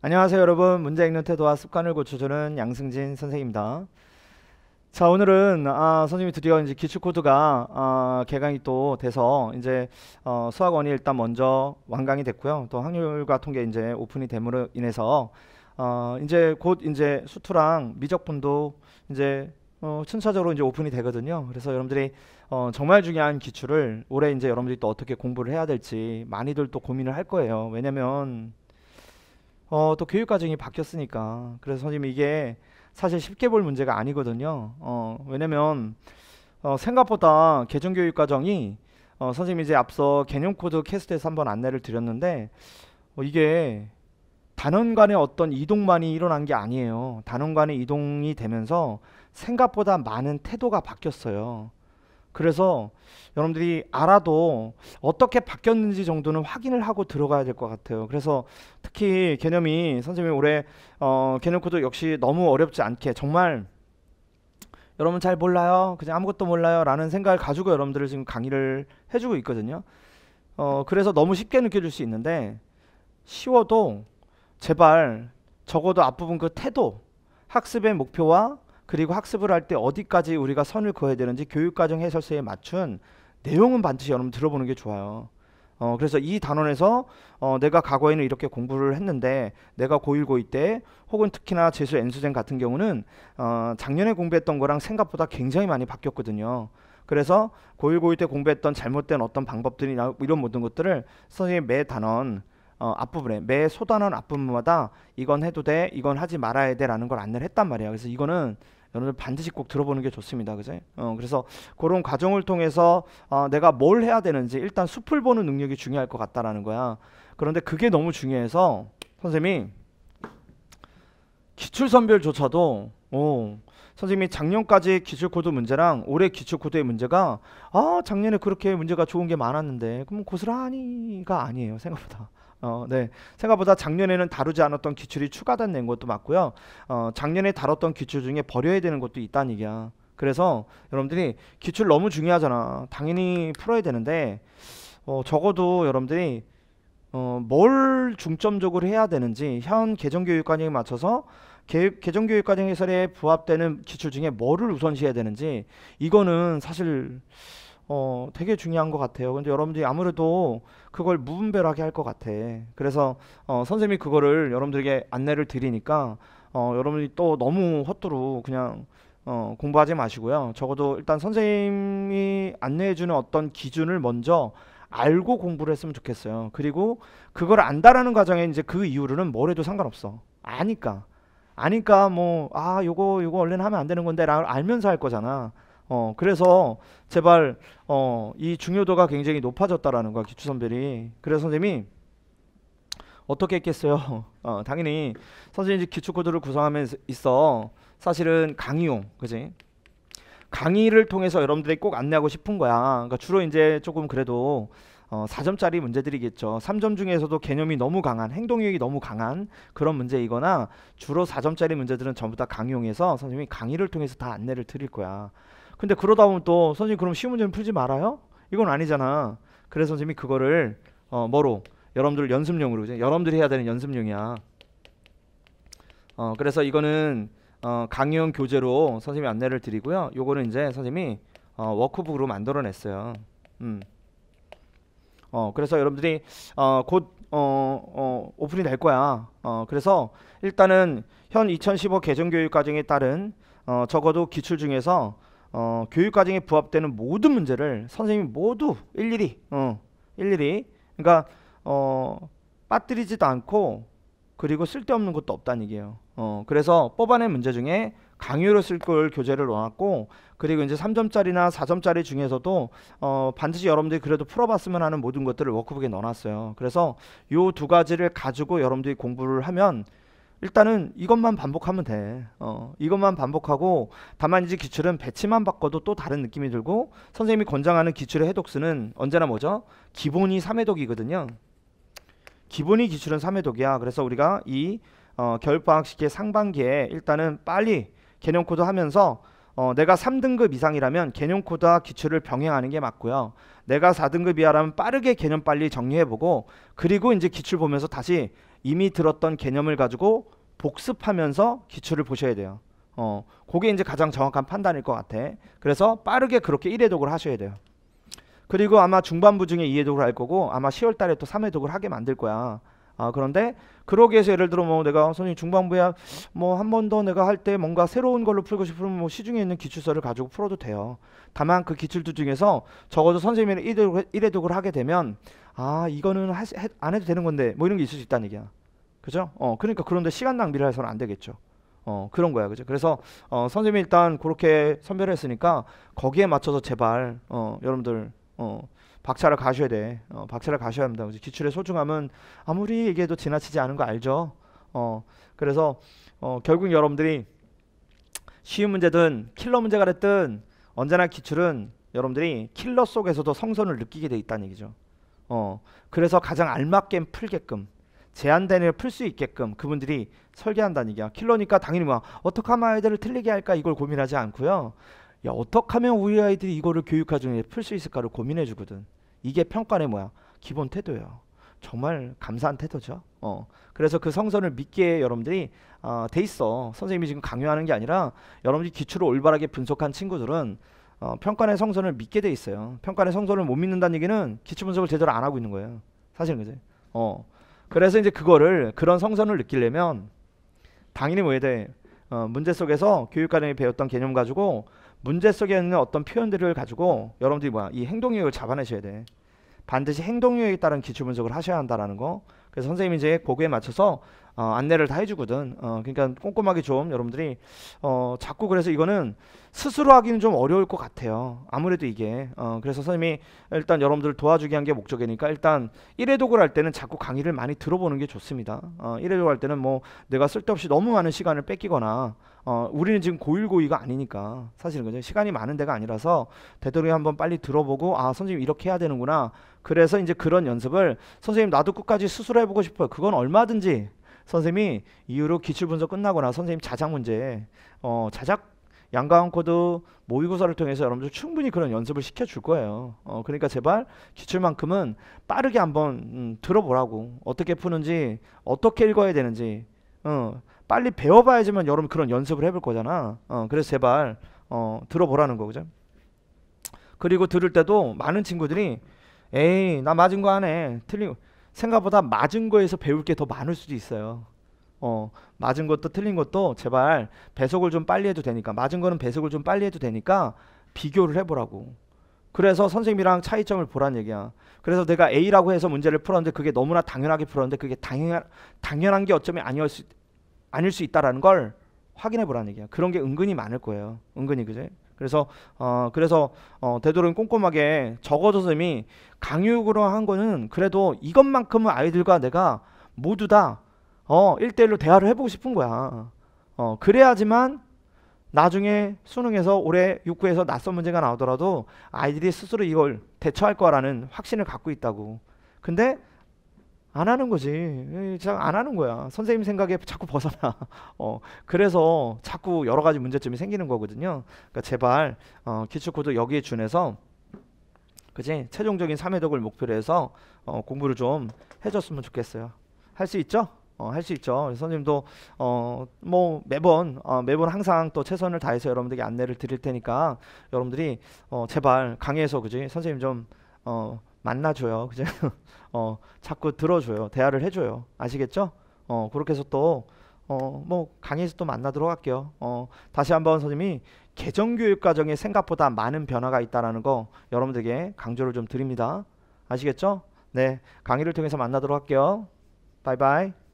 안녕하세요 여러분 문제 읽는 태도와 습관을 고쳐주는 양승진 선생입니다 자 오늘은 아, 선생님이 드디어 이제 기출코드가 아, 개강이 또 돼서 이제 어, 수학원이 일단 먼저 완강이 됐고요 또 확률과 통계 이제 오픈이 됨으로 인해서 어, 이제 곧 이제 수투랑 미적분도 이제 어, 순차적으로 이제 오픈이 되거든요. 그래서 여러분들이 어, 정말 중요한 기출을 올해 이제 여러분들이 또 어떻게 공부를 해야 될지 많이들 또 고민을 할 거예요. 왜냐면 어, 또 교육 과정이 바뀌었으니까 그래서 선생님 이게 사실 쉽게 볼 문제가 아니거든요. 어, 왜냐면 어, 생각보다 개정 교육 과정이 어, 선생님 이제 앞서 개념 코드 캐스트에서 한번 안내를 드렸는데 어, 이게 단원 간의 어떤 이동만이 일어난 게 아니에요. 단원 간의 이동이 되면서 생각보다 많은 태도가 바뀌었어요. 그래서 여러분들이 알아도 어떻게 바뀌었는지 정도는 확인을 하고 들어가야 될 것 같아요. 그래서 특히 개념이 선생님이 올해 어, 개념 코드 역시 너무 어렵지 않게 정말 여러분 잘 몰라요. 그냥 아무것도 몰라요. 라는 생각을 가지고 여러분들을 지금 강의를 해주고 있거든요. 어, 그래서 너무 쉽게 느껴질 수 있는데 쉬워도 제발 적어도 앞부분 그 태도, 학습의 목표와 그리고 학습을 할 때 어디까지 우리가 선을 그어야 되는지 교육과정 해설서에 맞춘 내용은 반드시 여러분 들어보는 게 좋아요. 어, 그래서 이 단원에서 어, 내가 과거에는 이렇게 공부를 했는데 내가 고1, 고2 때 혹은 특히나 재수 엔수생 같은 경우는 어, 작년에 공부했던 거랑 생각보다 굉장히 많이 바뀌었거든요. 그래서 고1, 고2 때 공부했던 잘못된 어떤 방법들이나 이런 모든 것들을 선생님 매 단원 어, 앞부분에 매 소단원 앞부분마다 이건 해도 돼, 이건 하지 말아야 돼라는 걸 안내를 했단 말이에요 그래서 이거는 여러분들 반드시 꼭 들어보는 게 좋습니다. 그죠? 어, 그래서 그런 과정을 통해서 어, 내가 뭘 해야 되는지 일단 숲을 보는 능력이 중요할 것 같다라는 거야. 그런데 그게 너무 중요해서 선생님이 출선별조차도 오, 어. 선생님이 작년까지 기출코드 문제랑 올해 기출코드의 문제가 아 작년에 그렇게 문제가 좋은 게 많았는데 그럼 고스란히가 아니에요 생각보다 어, 네. 생각보다 작년에는 다루지 않았던 기출이 추가된 낸 것도 맞고요. 어, 작년에 다뤘던 기출 중에 버려야 되는 것도 있다는 얘기야. 그래서 여러분들이 기출 너무 중요하잖아. 당연히 풀어야 되는데 어, 적어도 여러분들이 어, 뭘 중점적으로 해야 되는지 현 개정 교육관에 맞춰서 개 개정교육 과정 해설에 부합되는 기출 중에 뭐를 우선시해야 되는지 이거는 사실 어, 되게 중요한 것 같아요. 근데 여러분들이 아무래도 그걸 무분별하게 할 것 같아. 그래서 어, 선생님이 그거를 여러분들에게 안내를 드리니까 어, 여러분이 들또 너무 헛도로 그냥 어, 공부하지 마시고요. 적어도 일단 선생님이 안내해주는 어떤 기준을 먼저 알고 공부를 했으면 좋겠어요. 그리고 그걸 안다라는 과정에 이제 그 이후로는 뭘 해도 상관없어. 아니까. 아니까 뭐 아 요거 요거 원래는 하면 안 되는 건데 라 알면서 할 거잖아. 어 그래서 제발 어 이 중요도가 굉장히 높아졌다라는 거야 기초 선별이. 그래서 선생님이 어떻게 했겠어요? 어 당연히 선생님이 기초 코드를 구성하면 있어 사실은 강의용 그지? 강의를 통해서 여러분들이 꼭 안내하고 싶은 거야. 그러니까 주로 이제 조금 그래도 어, 4점짜리 문제들이겠죠. 3점 중에서도 개념이 너무 강한, 행동력이 너무 강한 그런 문제이거나 주로 4점짜리 문제들은 전부 다강용해서 선생님이 강의를 통해서 다 안내를 드릴 거야. 근데 그러다 보면 또 선생님 그럼 쉬운 문제는 풀지 말아요? 이건 아니잖아. 그래서 선생님이 그거를 어, 뭐로 여러분들 연습용으로 그죠? 여러분들이 해야 되는 연습용이야. 어, 그래서 이거는 어, 강의용 교재로 선생님이 안내를 드리고요. 요거는 이제 선생님이 어, 워크북으로 만들어냈어요. 음. 어, 그래서 여러분들이 어, 곧 어, 어, 오픈이 될 거야. 어, 그래서 일단은 현 2015 개정교육과정에 따른 어, 적어도 기출 중에서 어, 교육과정에 부합되는 모든 문제를 선생님이 모두 일일이 어, 일일이 그러니까 어, 빠뜨리지도 않고 그리고 쓸데없는 것도 없다는 얘기예요. 어, 그래서 뽑아낸 문제 중에 강요로 쓸 걸 교재를 넣어놨고 그리고 이제 3점짜리나 4점짜리 중에서도 어 반드시 여러분들이 그래도 풀어봤으면 하는 모든 것들을 워크북에 넣어놨어요. 그래서 요 두 가지를 가지고 여러분들이 공부를 하면 일단은 이것만 반복하면 돼. 어, 이것만 반복하고 다만 이제 기출은 배치만 바꿔도 또 다른 느낌이 들고 선생님이 권장하는 기출의 해독수는 언제나 뭐죠? 기본이 3해독이거든요 기본이 기출은 3해독이야 그래서 우리가 이 어, 겨울방학식의 상반기에 일단은 빨리 개념 코드 하면서 어, 내가 3등급 이상이라면 개념 코드와 기출을 병행하는 게 맞고요. 내가 4등급 이하라면 빠르게 개념 빨리 정리해보고 그리고 이제 기출 보면서 다시 이미 들었던 개념을 가지고 복습하면서 기출을 보셔야 돼요. 어, 그게 이제 가장 정확한 판단일 것 같아. 그래서 빠르게 그렇게 1회독을 하셔야 돼요. 그리고 아마 중반부 중에 2회독을 할 거고 아마 10월 달에 또 3회독을 하게 만들 거야. 아 그런데 그러기 위해서 예를 들어 뭐 내가 선생님 중반부야뭐 한 번 더 내가 할 때 뭔가 새로운 걸로 풀고 싶으면 뭐 시중에 있는 기출서를 가지고 풀어도 돼요. 다만 그 기출들 중에서 적어도 선생님이 일회독, 일회독을 하게 되면 아 이거는 하, 해, 안 해도 되는 건데 뭐 이런 게 있을 수 있다는 얘기야. 그죠? 어 그러니까 그런데 시간 낭비를 해서는 안 되겠죠. 어 그런 거야 그죠 그래서 어 선생님이 일단 그렇게 선별했으니까 거기에 맞춰서 제발 어 여러분들 어 박차를 가셔야 돼. 어, 박차를 가셔야 합니다. 그래서 기출의 소중함은 아무리 얘기해도 지나치지 않은 거 알죠. 어, 그래서 어, 결국 여러분들이 쉬운 문제든 킬러 문제가 됐든 언제나 기출은 여러분들이 킬러 속에서도 성선을 느끼게 돼 있다는 얘기죠. 어, 그래서 가장 알맞게 풀게끔 제한된 일을 풀 수 있게끔 그분들이 설계한다는 얘기야. 킬러니까 당연히 뭐 어떻게 하면 아이들을 틀리게 할까 이걸 고민하지 않고요. 야 어떻게 하면 우리 아이들이 이거를 교육 과정에 풀 수 있을까를 고민해 주거든. 이게 평가의 뭐야? 기본 태도예요. 정말 감사한 태도죠. 어. 그래서 그 성선을 믿게 여러분들이 어, 돼 있어. 선생님이 지금 강요하는 게 아니라 여러분들이 기초를 올바르게 분석한 친구들은 어, 평가의 성선을 믿게 돼 있어요. 평가의 성선을 못 믿는다는 얘기는 기초 분석을 제대로 안 하고 있는 거예요. 사실은 그죠. 어. 그래서 이제 그거를 그런 성선을 느끼려면 당연히 뭐에 대해 어, 문제 속에서 교육과정에 배웠던 개념 가지고 문제 속에 있는 어떤 표현들을 가지고 여러분들이 뭐야 이 행동유형을 잡아내셔야 돼. 반드시 행동유형에 따른 기출 분석을 하셔야 한다라는 거. 그래서 선생님이 이제 보고에 맞춰서 어, 안내를 다 해주거든. 어, 그러니까 꼼꼼하게 좀 여러분들이 어, 자꾸 그래서 이거는 스스로 하기는 좀 어려울 것 같아요. 아무래도 이게 어, 그래서 선생님이 일단 여러분들 도와주기 한 게 목적이니까 일단 1회독을 할 때는 자꾸 강의를 많이 들어보는 게 좋습니다. 어, 1회독 할 때는 뭐 내가 쓸데없이 너무 많은 시간을 뺏기거나 어, 우리는 지금 고1고2가 아니니까 사실은 그죠 시간이 많은 데가 아니라서 되도록 한번 빨리 들어보고 아 선생님 이렇게 해야 되는구나 그래서 이제 그런 연습을 선생님 나도 끝까지 스스로 해보고 싶어요 그건 얼마든지 선생님이 이후로 기출 분석 끝나거나 선생님 자작 문제 어 자작 양가형 코드 모의고사를 통해서 여러분들 충분히 그런 연습을 시켜줄 거예요. 어, 그러니까 제발 기출만큼은 빠르게 한번 음, 들어보라고 어떻게 푸는지 어떻게 읽어야 되는지 어, 빨리 배워봐야지만 여러분 그런 연습을 해볼 거잖아. 어, 그래서 제발 어, 들어보라는 거죠 그리고 들을 때도 많은 친구들이 에이 나 맞은 거안 해. 틀린 생각보다 맞은 거에서 배울 게 더 많을 수도 있어요. 어, 맞은 것도 틀린 것도 제발 배속을 좀 빨리 해도 되니까 맞은 거는 배속을 좀 빨리 해도 되니까 비교를 해보라고. 그래서 선생님이랑 차이점을 보란 얘기야. 그래서 내가 A라고 해서 문제를 풀었는데 그게 너무나 당연하게 풀었는데 그게 당연, 당연한 게 어쩌면 아니었을, 아닐 수 있다라는 걸 확인해 보라는 얘기야. 그런 게 은근히 많을 거예요. 은근히 그제. 그래서 어 그래서 어 되도록 꼼꼼하게 적어도 쌤이 강육으로 한 거는 그래도 이것만큼은 아이들과 내가 모두 다 어 1대1로 대화를 해보고 싶은 거야. 어 그래야지만 나중에 수능에서 올해 6구에서 낯선 문제가 나오더라도 아이들이 스스로 이걸 대처할 거라는 확신을 갖고 있다고. 근데 안 하는 거지. 예, 안 하는 거야. 선생님 생각에 자꾸 벗어나. 어, 그래서 자꾸 여러 가지 문제점이 생기는 거거든요. 그러니까 제발 어, 기초코드 여기에 준해서 그지 최종적인 3회독을 목표로 해서 어, 공부를 좀 해줬으면 좋겠어요. 할 수 있죠? 어, 할수 있죠. 선생님도 어, 뭐 매번 어, 매번 항상 또 최선을 다해서 여러분들에게 안내를 드릴 테니까 여러분들이 어, 제발 강의에서 그지 선생님 좀 어, 만나줘요. 그죠? 어, 자꾸 들어줘요. 대화를 해줘요. 아시겠죠? 어, 그렇게 해서 또, 어, 뭐, 강의에서 또 만나 도록할게요 어, 다시 한번 선생님이 개정교육 과정에 생각보다 많은 변화가 있다는거 여러분들에게 강조를 좀 드립니다. 아시겠죠? 네. 강의를 통해서 만나도록 할게요. 바이바이.